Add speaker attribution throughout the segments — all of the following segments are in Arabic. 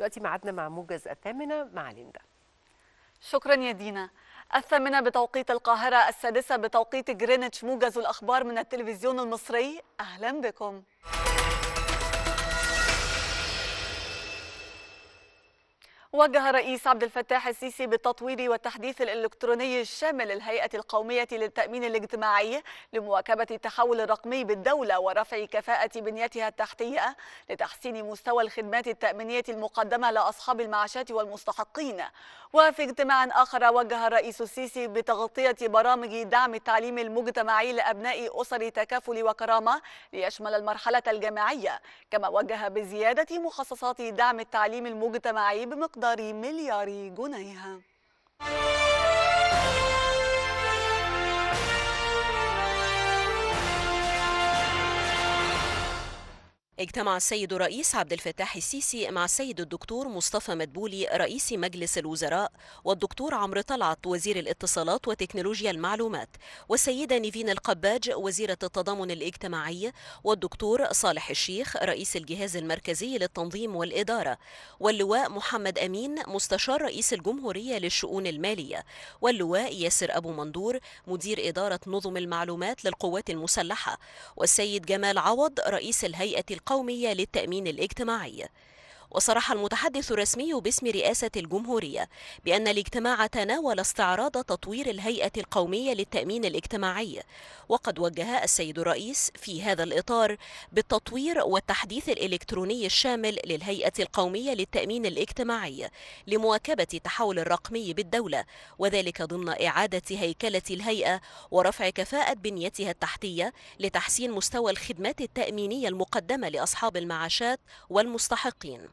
Speaker 1: دلوقتي معادنا مع موجز الثامنه مع ليندا شكرا يا دينا الثامنة بتوقيت القاهرة السادسة بتوقيت جرينتش موجز الأخبار من التلفزيون المصري أهلا بكم وجه الرئيس عبد الفتاح السيسي بالتطوير والتحديث الإلكتروني الشامل للهيئة القومية للتأمين الاجتماعي لمواكبة التحول الرقمي بالدولة ورفع كفاءة بنيتها التحتية لتحسين مستوى الخدمات التأمينية المقدمة لأصحاب المعاشات والمستحقين وفي اجتماع آخر وجه الرئيس السيسي بتغطية برامج دعم التعليم المجتمعي لأبناء أسر تكافل وكرامة ليشمل المرحلة الجامعية كما وجه بزيادة مخصصات دعم التعليم المجتمعي بمقدار بمقدار ملياري جنيه
Speaker 2: اجتمع السيد الرئيس عبد الفتاح السيسي مع السيد الدكتور مصطفى مدبولي رئيس مجلس الوزراء والدكتور عمرو طلعت وزير الاتصالات وتكنولوجيا المعلومات والسيدة نيفين القباج وزيرة التضامن الاجتماعي والدكتور صالح الشيخ رئيس الجهاز المركزي للتنظيم والإدارة واللواء محمد أمين مستشار رئيس الجمهورية للشؤون المالية واللواء ياسر أبو مندور مدير إدارة نظم المعلومات للقوات المسلحة والسيد جمال عوض رئيس الهيئة القومية للتأمين الاجتماعي وصرح المتحدث الرسمي باسم رئاسة الجمهورية بأن الاجتماع تناول استعراض تطوير الهيئة القومية للتأمين الاجتماعي وقد وجه السيد الرئيس في هذا الإطار بالتطوير والتحديث الإلكتروني الشامل للهيئة القومية للتأمين الاجتماعي لمواكبة التحول الرقمي بالدولة وذلك ضمن إعادة هيكلة الهيئة ورفع كفاءة بنيتها التحتية لتحسين مستوى الخدمات التأمينية المقدمة لأصحاب المعاشات والمستحقين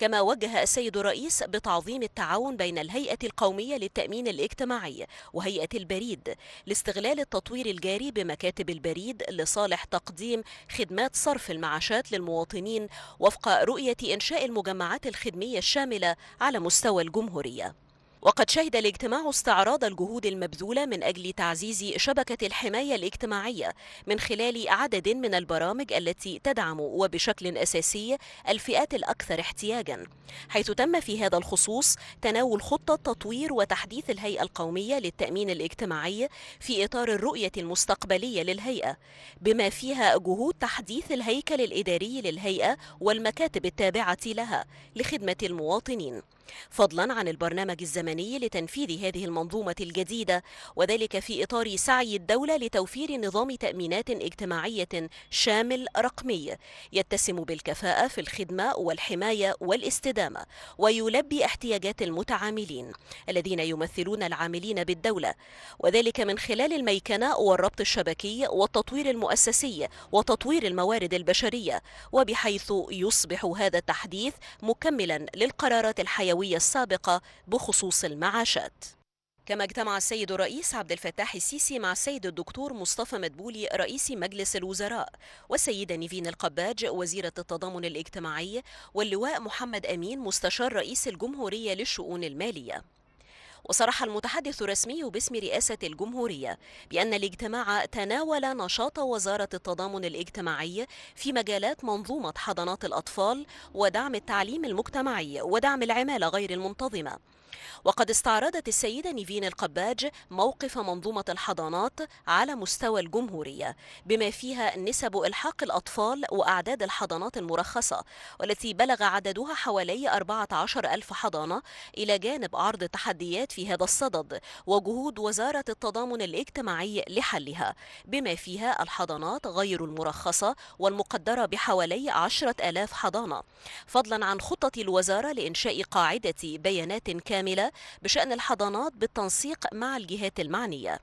Speaker 2: كما وجه السيد الرئيس بتعظيم التعاون بين الهيئة القومية للتأمين الاجتماعي وهيئة البريد لاستغلال التطوير الجاري بمكاتب البريد لصالح تقديم خدمات صرف المعاشات للمواطنين وفق رؤية إنشاء المجمعات الخدمية الشاملة على مستوى الجمهورية وقد شهد الاجتماع استعراض الجهود المبذولة من أجل تعزيز شبكة الحماية الاجتماعية من خلال عدد من البرامج التي تدعم وبشكل أساسي الفئات الأكثر احتياجا حيث تم في هذا الخصوص تناول خطة تطوير وتحديث الهيئة القومية للتأمين الاجتماعي في إطار الرؤية المستقبلية للهيئة بما فيها جهود تحديث الهيكل الإداري للهيئة والمكاتب التابعة لها لخدمة المواطنين فضلا عن البرنامج الزمني لتنفيذ هذه المنظومة الجديدة وذلك في إطار سعي الدولة لتوفير نظام تأمينات اجتماعية شامل رقمي يتسم بالكفاءة في الخدمة والحماية والاستدامة ويلبي احتياجات المتعاملين الذين يمثلون العاملين بالدولة وذلك من خلال الميكنة والربط الشبكي والتطوير المؤسسي وتطوير الموارد البشرية وبحيث يصبح هذا التحديث مكملا للقرارات الحيوية السنوية السابقة بخصوص المعاشات كما اجتمع السيد الرئيس عبد الفتاح السيسي مع السيد الدكتور مصطفى مدبولي رئيس مجلس الوزراء والسيدة نيفين القباج وزيرة التضامن الاجتماعي واللواء محمد أمين مستشار رئيس الجمهورية للشؤون المالية وصرح المتحدث الرسمي باسم رئاسة الجمهورية بأن الاجتماع تناول نشاط وزارة التضامن الاجتماعي في مجالات منظومة حضانات الأطفال ودعم التعليم المجتمعي ودعم العمالة غير المنتظمة وقد استعرضت السيدة نيفين القباج موقف منظومة الحضانات على مستوى الجمهورية بما فيها نسب إلحاق الأطفال وأعداد الحضانات المرخصة والتي بلغ عددها حوالي 14 ألف حضانة إلى جانب عرض تحديات في هذا الصدد وجهود وزارة التضامن الاجتماعي لحلها بما فيها الحضانات غير المرخصة والمقدرة بحوالي 10 ألاف حضانة فضلا عن خطة الوزارة لإنشاء قاعدة بيانات كاملة كاملة بشأن الحضانات بالتنسيق مع الجهات المعنية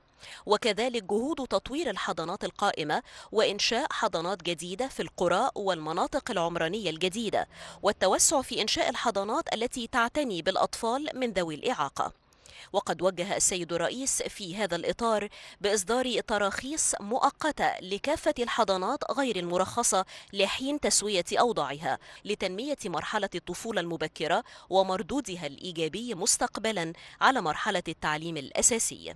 Speaker 2: وكذلك جهود تطوير الحضانات القائمة وإنشاء حضانات جديدة في القرى والمناطق العمرانية الجديدة والتوسع في إنشاء الحضانات التي تعتني بالأطفال من ذوي الإعاقة وقد وجه السيد الرئيس في هذا الإطار بإصدار تراخيص مؤقتة لكافة الحضانات غير المرخصة لحين تسوية أوضاعها لتنمية مرحلة الطفولة المبكرة ومردودها الإيجابي مستقبلا على مرحلة التعليم الأساسي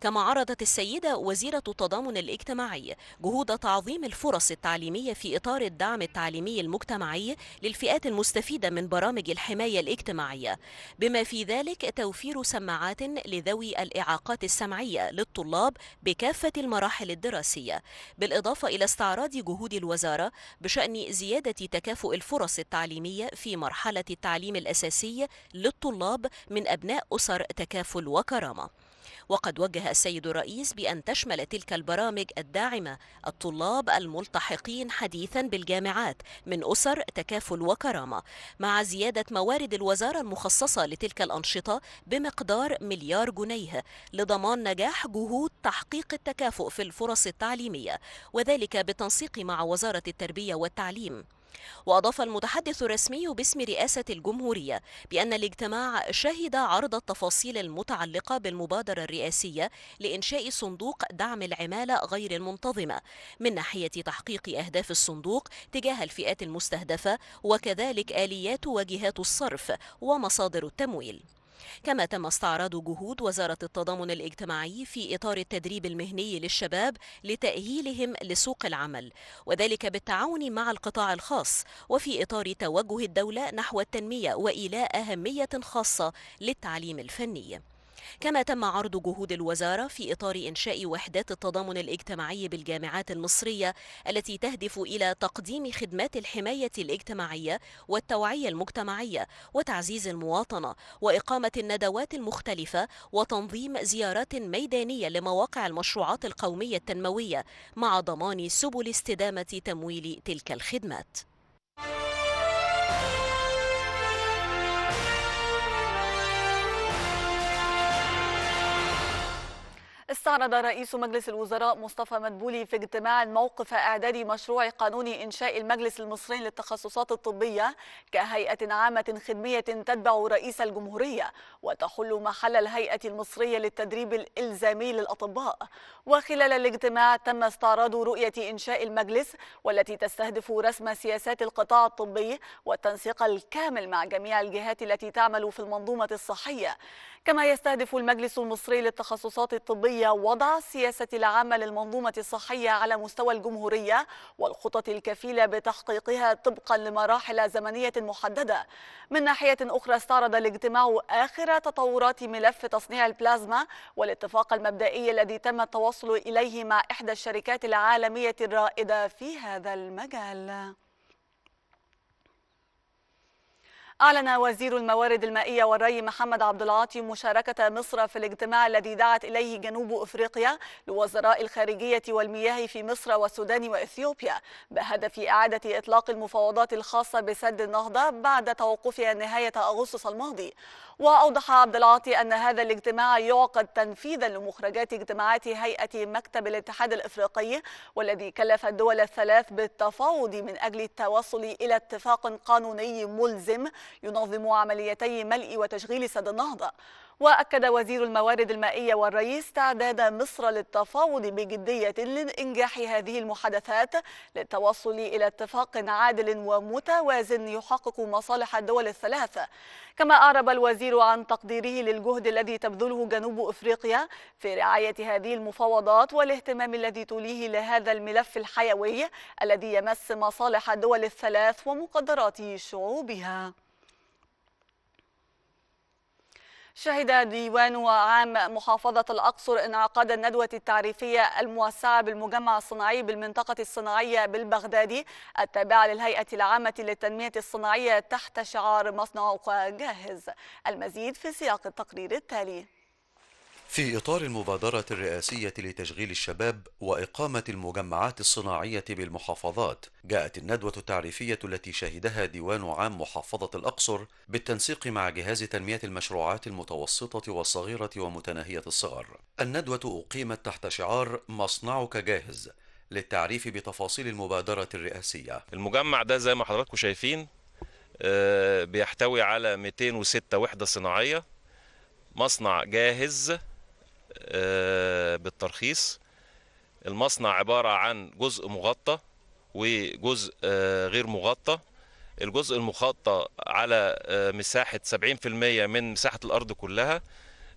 Speaker 2: كما عرضت السيدة وزيرة التضامن الاجتماعي جهود تعظيم الفرص التعليمية في إطار الدعم التعليمي المجتمعي للفئات المستفيدة من برامج الحماية الاجتماعية بما في ذلك توفير سماعات لذوي الإعاقات السمعية للطلاب بكافة المراحل الدراسية بالإضافة إلى استعراض جهود الوزارة بشأن زيادة تكافؤ الفرص التعليمية في مرحلة التعليم الأساسي للطلاب من أبناء أسر تكافل وكرامة وقد وجه السيد الرئيس بأن تشمل تلك البرامج الداعمة الطلاب الملتحقين حديثا بالجامعات من أسر تكافل وكرامة مع زيادة موارد الوزارة المخصصة لتلك الأنشطة بمقدار مليار جنيه لضمان نجاح جهود تحقيق التكافؤ في الفرص التعليمية وذلك بالتنسيق مع وزارة التربية والتعليم وأضاف المتحدث الرسمي باسم رئاسة الجمهورية بأن الاجتماع شهد عرض التفاصيل المتعلقة بالمبادرة الرئاسية لإنشاء صندوق دعم العمالة غير المنتظمة من ناحية تحقيق أهداف الصندوق تجاه الفئات المستهدفة وكذلك آليات وجهات الصرف ومصادر التمويل كما تم استعراض جهود وزارة التضامن الاجتماعي في إطار التدريب المهني للشباب لتأهيلهم لسوق العمل وذلك بالتعاون مع القطاع الخاص وفي إطار توجه الدولة نحو التنمية وإيلاء أهمية خاصة للتعليم الفني كما تم عرض جهود الوزارة في إطار إنشاء وحدات التضامن الاجتماعي بالجامعات المصرية التي تهدف إلى تقديم خدمات الحماية الاجتماعية والتوعية المجتمعية وتعزيز المواطنة وإقامة الندوات المختلفة وتنظيم زيارات ميدانية لمواقع المشروعات القومية التنموية مع ضمان سبل استدامة تمويل تلك الخدمات.
Speaker 1: استعرض رئيس مجلس الوزراء مصطفى مدبولي في اجتماع موقف إعداد مشروع قانون إنشاء المجلس المصري للتخصصات الطبية كهيئة عامة خدمية تتبع رئيس الجمهورية وتحل محل الهيئة المصرية للتدريب الإلزامي للأطباء وخلال الاجتماع تم استعراض رؤية إنشاء المجلس والتي تستهدف رسم سياسات القطاع الطبي والتنسيق الكامل مع جميع الجهات التي تعمل في المنظومة الصحية كما يستهدف المجلس المصري للتخصصات الطبية الأولوية وضع السياسة العامة للمنظومة الصحية على مستوى الجمهورية والخطط الكفيلة بتحقيقها طبقا لمراحل زمنية محددة من ناحية أخرى استعرض الاجتماع آخر تطورات ملف تصنيع البلازما والاتفاق المبدئي الذي تم التوصل إليه مع إحدى الشركات العالمية الرائدة في هذا المجال أعلن وزير الموارد المائية والري محمد عبد العاطي مشاركة مصر في الاجتماع الذي دعت إليه جنوب أفريقيا لوزراء الخارجية والمياه في مصر والسودان وإثيوبيا بهدف إعادة إطلاق المفاوضات الخاصة بسد النهضة بعد توقفها نهاية أغسطس الماضي وأوضح عبد العاطي أن هذا الاجتماع يعقد تنفيذا لمخرجات اجتماعات هيئة مكتب الاتحاد الإفريقي والذي كلف الدول الثلاث بالتفاوض من أجل التوصل إلى اتفاق قانوني ملزم ينظم عمليتي ملء وتشغيل سد النهضة وأكد وزير الموارد المائية والرئيس تعداد مصر للتفاوض بجدية لإنجاح هذه المحادثات للتوصل إلى اتفاق عادل ومتوازن يحقق مصالح الدول الثلاثة كما أعرب الوزير عن تقديره للجهد الذي تبذله جنوب أفريقيا في رعاية هذه المفاوضات والاهتمام الذي توليه لهذا الملف الحيوي الذي يمس مصالح الدول الثلاث ومقدرات شعوبها شهد ديوان عام محافظة الأقصر انعقاد الندوة التعريفية الموسعة بالمجمع الصناعي بالمنطقة الصناعية بالبغدادي التابعة للهيئة العامة للتنمية الصناعية تحت شعار مصنعك جاهز المزيد في سياق التقرير التالي
Speaker 3: في إطار المبادرة الرئاسية لتشغيل الشباب وإقامة المجمعات الصناعية بالمحافظات، جاءت الندوة التعريفية التي شهدها ديوان عام محافظة الأقصر بالتنسيق مع جهاز تنمية المشروعات المتوسطة والصغيرة ومتناهية الصغر. الندوة أقيمت تحت شعار مصنعك جاهز للتعريف بتفاصيل المبادرة الرئاسية. المجمع ده زي ما حضراتكم شايفين آه، بيحتوي على 206 وحدة صناعية مصنع جاهز آه، بالترخيص المصنع عبارة عن جزء مغطى وجزء آه، غير مغطى الجزء المغطى على آه، مساحة 70% من مساحة الأرض كلها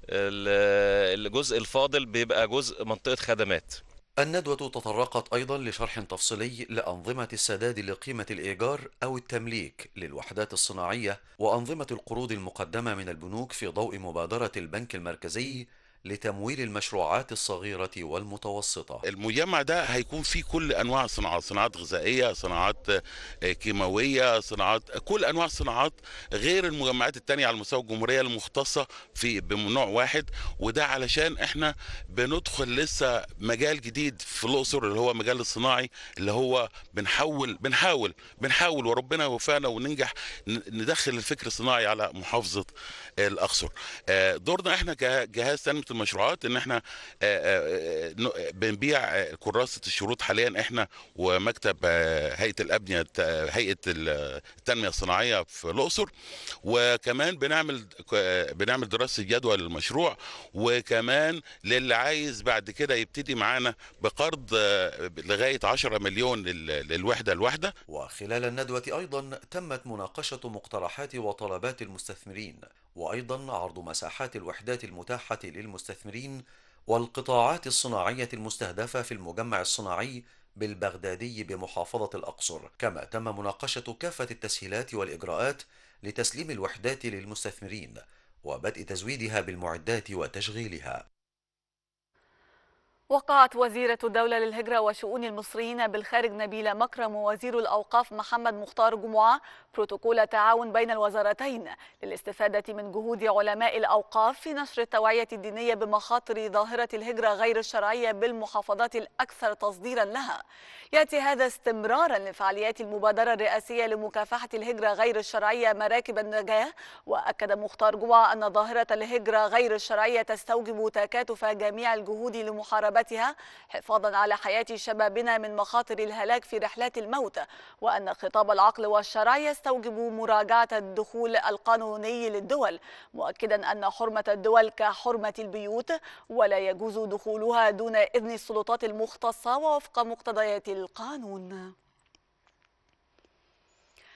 Speaker 3: الجزء الفاضل بيبقى جزء منطقة خدمات الندوة تطرقت أيضا لشرح تفصيلي لأنظمة السداد لقيمة الإيجار أو التمليك للوحدات الصناعية وأنظمة القروض المقدمة من البنوك في ضوء مبادرة البنك المركزي لتمويل المشروعات الصغيرة والمتوسطة المجمع ده هيكون فيه كل أنواع الصناعات صناعات غذائية صناعات آه، كيماوية صناعات كل أنواع الصناعات غير المجمعات التانية على مستوى الجمهورية المختصة في بنوع واحد وده علشان احنا بندخل لسه مجال جديد في الأقصر اللي هو مجال الصناعي اللي هو بنحول بنحاول بنحاول وربنا يوفقنا وننجح ندخل الفكر الصناعي على محافظة الأقصر آه، دورنا احنا كجهاز تنمية المشروعات ان احنا آه، آه، آه، بنبيع كراسه الشروط حاليا احنا ومكتب هيئه الابنيه هيئه التنميه الصناعيه في الاقصر وكمان بنعمل بنعمل دراسه جدوى للمشروع وكمان للي عايز بعد كده يبتدي معانا بقرض لغايه 10 مليون للوحده الواحده وخلال الندوه ايضا تمت مناقشه مقترحات وطلبات المستثمرين وايضا عرض مساحات الوحدات المتاحه للمستثمرين والقطاعات الصناعيه المستهدفه في المجمع الصناعي بالبغدادي بمحافظه الاقصر كما تم مناقشه كافه التسهيلات والاجراءات لتسليم الوحدات للمستثمرين وبدء تزويدها بالمعدات وتشغيلها
Speaker 1: وقعت وزيرة الدولة للهجرة وشؤون المصريين بالخارج نبيلة مكرم ووزير الأوقاف محمد مختار جمعة بروتوكول تعاون بين الوزارتين للاستفادة من جهود علماء الأوقاف في نشر التوعية الدينية بمخاطر ظاهرة الهجرة غير الشرعية بالمحافظات الأكثر تصديرا لها يأتي هذا استمرارا لفعاليات المبادرة الرئاسية لمكافحة الهجرة غير الشرعية مراكب النجاة وأكد مختار جمعة أن ظاهرة الهجرة غير الشرعية تستوجب تكاتف جميع الجهود لمحاربة ومراقبتها حفاظا على حياة شبابنا من مخاطر الهلاك في رحلات الموت وأن خطاب العقل والشرع يستوجب مراجعة الدخول القانوني للدول مؤكدا أن حرمة الدول كحرمة البيوت ولا يجوز دخولها دون إذن السلطات المختصة ووفق مقتضيات القانون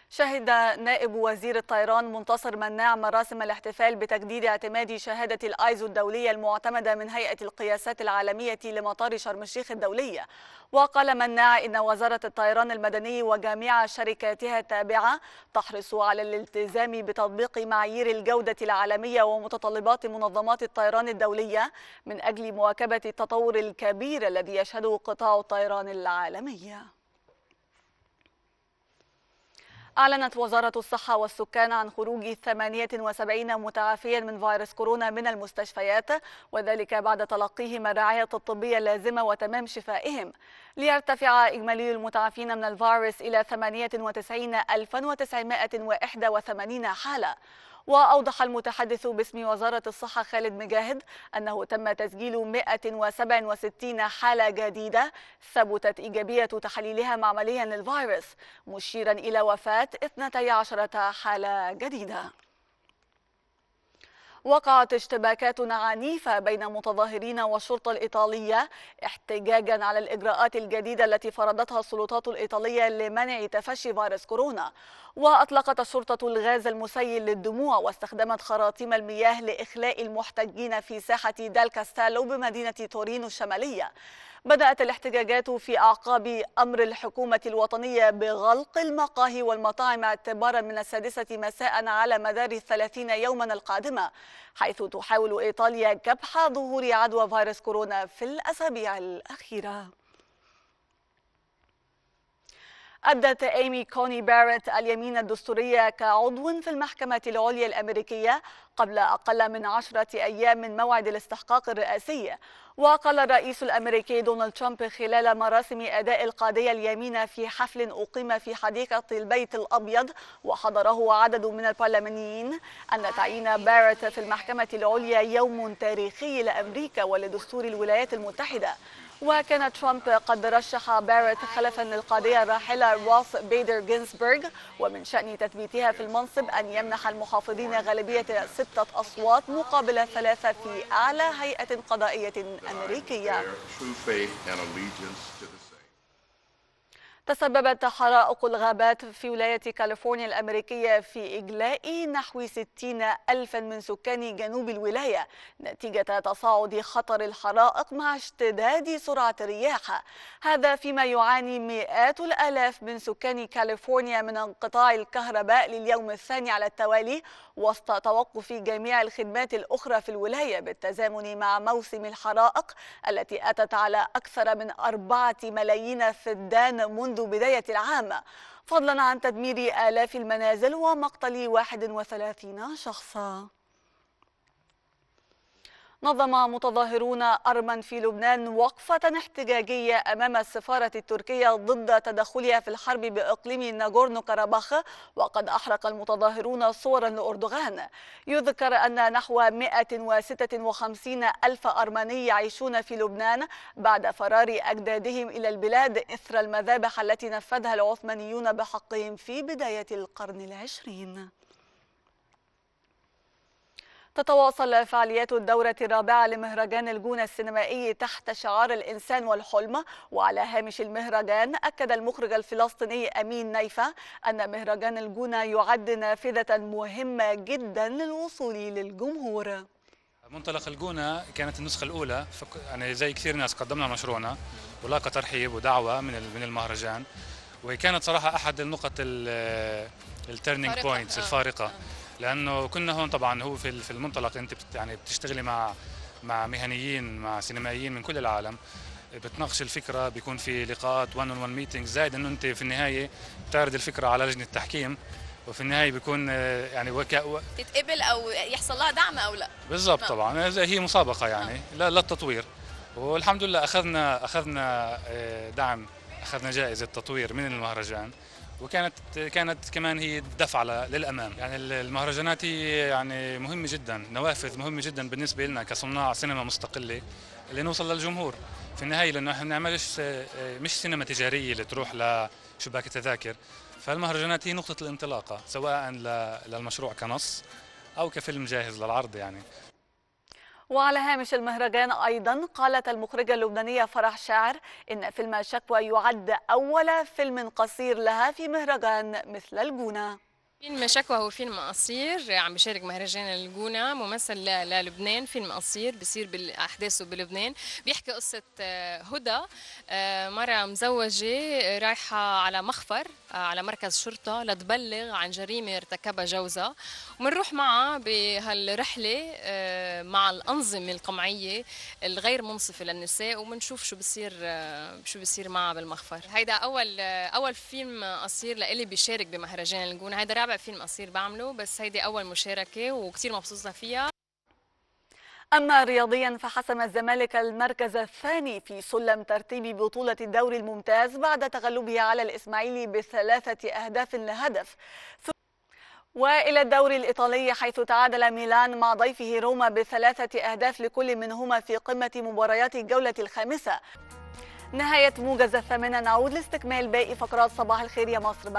Speaker 1: شهد نائب وزير الطيران منتصر مناع مراسم الاحتفال بتجديد اعتماد شهادة الآيزو الدولية المعتمدة من هيئة القياسات العالمية لمطار شرم الشيخ الدولية وقال مناع إن وزارة الطيران المدني وجميع شركاتها التابعة تحرص على الالتزام بتطبيق معايير الجودة العالمية ومتطلبات منظمات الطيران الدولية من أجل مواكبة التطور الكبير الذي يشهده قطاع الطيران العالمي أعلنت وزارة الصحة والسكان عن خروج 78 متعافيا من فيروس كورونا من المستشفيات وذلك بعد تلقيهم الرعاية الطبية اللازمة وتمام شفائهم ليرتفع إجمالي المتعافين من الفيروس إلى 98981 حالة وأوضح المتحدث باسم وزارة الصحة خالد مجاهد أنه تم تسجيل 167 حالة جديدة ثبتت إيجابية تحليلها معمليا للفيروس مشيرا إلى وفاة 12 حالة جديدة وقعت اشتباكات عنيفة بين متظاهرين والشرطة الإيطالية احتجاجا على الإجراءات الجديدة التي فرضتها السلطات الإيطالية لمنع تفشي فيروس كورونا وأطلقت الشرطة الغاز المسيل للدموع واستخدمت خراطيم المياه لإخلاء المحتجين في ساحة دال كاستالو بمدينة تورينو الشمالية بدأت الاحتجاجات في أعقاب أمر الحكومة الوطنية بغلق المقاهي والمطاعم اعتبارا من السادسة مساء على مدار الثلاثين يوما القادمة حيث تحاول إيطاليا كبح ظهور عدوى فيروس كورونا في الأسابيع الأخيرة أدت إيمي كوني بارت اليمين الدستورية كعضو في المحكمة العليا الأمريكية قبل أقل من عشرة أيام من موعد الاستحقاق الرئاسي وقال الرئيس الأمريكي دونالد ترامب خلال مراسم أداء القاضية اليمين في حفل أقيم في حديقة البيت الأبيض وحضره عدد من البرلمانيين أن تعيين بارت في المحكمة العليا يوم تاريخي لأمريكا ولدستور الولايات المتحدة وكان ترامب قد رشح بارت خلفا للقاضية الراحلة روث بيدر جينزبرغ ومن شأن تثبيتها في المنصب أن يمنح المحافظين غالبية ستة أصوات مقابل ثلاثة في أعلى هيئة قضائية أمريكية تسببت حرائق الغابات في ولاية كاليفورنيا الأمريكية في إجلاء نحو 60 ألفا من سكان جنوب الولاية نتيجة تصاعد خطر الحرائق مع اشتداد سرعة الرياح هذا فيما يعاني مئات الآلاف من سكان كاليفورنيا من انقطاع الكهرباء لليوم الثاني على التوالي وسط توقف جميع الخدمات الأخرى في الولاية بالتزامن مع موسم الحرائق التي أتت على أكثر من أربعة ملايين فدان منذ منذ بداية العام فضلا عن تدمير آلاف المنازل ومقتل 31 شخصا نظم متظاهرون أرمن في لبنان وقفة احتجاجية أمام السفارة التركية ضد تدخلها في الحرب بإقليم ناغورنو كاراباخ وقد أحرق المتظاهرون صورا لأردوغان يذكر أن نحو 156 ألف أرمني يعيشون في لبنان بعد فرار أجدادهم إلى البلاد إثر المذابح التي نفذها العثمانيون بحقهم في بداية القرن العشرين تتواصل فعاليات الدورة الرابعة لمهرجان الجونة السينمائي تحت شعار الإنسان والحلم وعلى هامش المهرجان أكد المخرج الفلسطيني أمين نيفا أن مهرجان الجونة يعد نافذة مهمة جدا للوصول للجمهور
Speaker 4: منطلق الجونة كانت النسخة الأولى يعني زي كثير ناس قدمنا مشروعنا ولاقى ترحيب ودعوة من من المهرجان وهي كانت صراحة أحد النقط الترنينج بوينتس الفارقة, آه. الفارقة. آه. لانه كنا هون طبعا هو في في المنطلق انت بت يعني بتشتغلي مع مع مهنيين مع سينمائيين من كل العالم بتناقش الفكره بيكون في لقاءات 1 اون 1 ميتينج زائد انه انت في النهايه بتعرض الفكره على لجنه التحكيم وفي النهايه بيكون آه، يعني وكا... و...
Speaker 2: تتقبل او يحصل لها دعم او لا بالضبط نعم.
Speaker 4: طبعا هي مسابقه نعم. يعني لا للتطوير والحمد لله اخذنا اخذنا آه، دعم اخذنا جائزه تطوير من المهرجان وكانت كانت كمان هي دفعه للامام يعني المهرجانات هي يعني مهمه جدا نوافذ مهمه جدا بالنسبه لنا كصناع سينما مستقله اللي نوصل للجمهور في النهايه لانه احنا بنعملش إيه، مش سينما تجاريه اللي تروح لشباك التذاكر فالمهرجانات هي نقطه الانطلاقه سواء للمشروع كنص او كفيلم جاهز للعرض يعني
Speaker 1: وعلى هامش المهرجان أيضا قالت المخرجة اللبنانية فرح شاعر إن فيلم شكوى يعد أول فيلم قصير لها في مهرجان مثل الجونة
Speaker 2: فيلم شكوى هو فيلم قصير عم بشارك مهرجان الجونة ممثل للبنان فيلم قصير بصير بالأحداثه بلبنان بيحكي قصة آه، هدى آه، مرة مزوجة آه، رايحة على مخفر على مركز شرطة لتبلغ عن جريمة ارتكبها جوزها ومنروح معها بهالرحلة مع الأنظمة القمعية الغير منصفة للنساء ومنشوف شو بصير شو بصير معها بالمخفر هيدا أول أول فيلم قصير لإلي بيشارك بمهرجان الجونة هيدا متابع فيلم قصير بعمله بس هيدي أول مشاركة وكثير مبسوطة فيها
Speaker 1: أما رياضيا فحسم الزمالك المركز الثاني في سلم ترتيب بطولة الدوري الممتاز بعد تغلبه على الإسماعيلي بثلاثة أهداف لهدف وإلى الدوري الإيطالي حيث تعادل ميلان مع ضيفه روما بثلاثة أهداف لكل منهما في قمة مباريات الجولة الخامسة نهاية موجز الثامنة نعود لاستكمال باقي فقرات صباح الخير يا مصر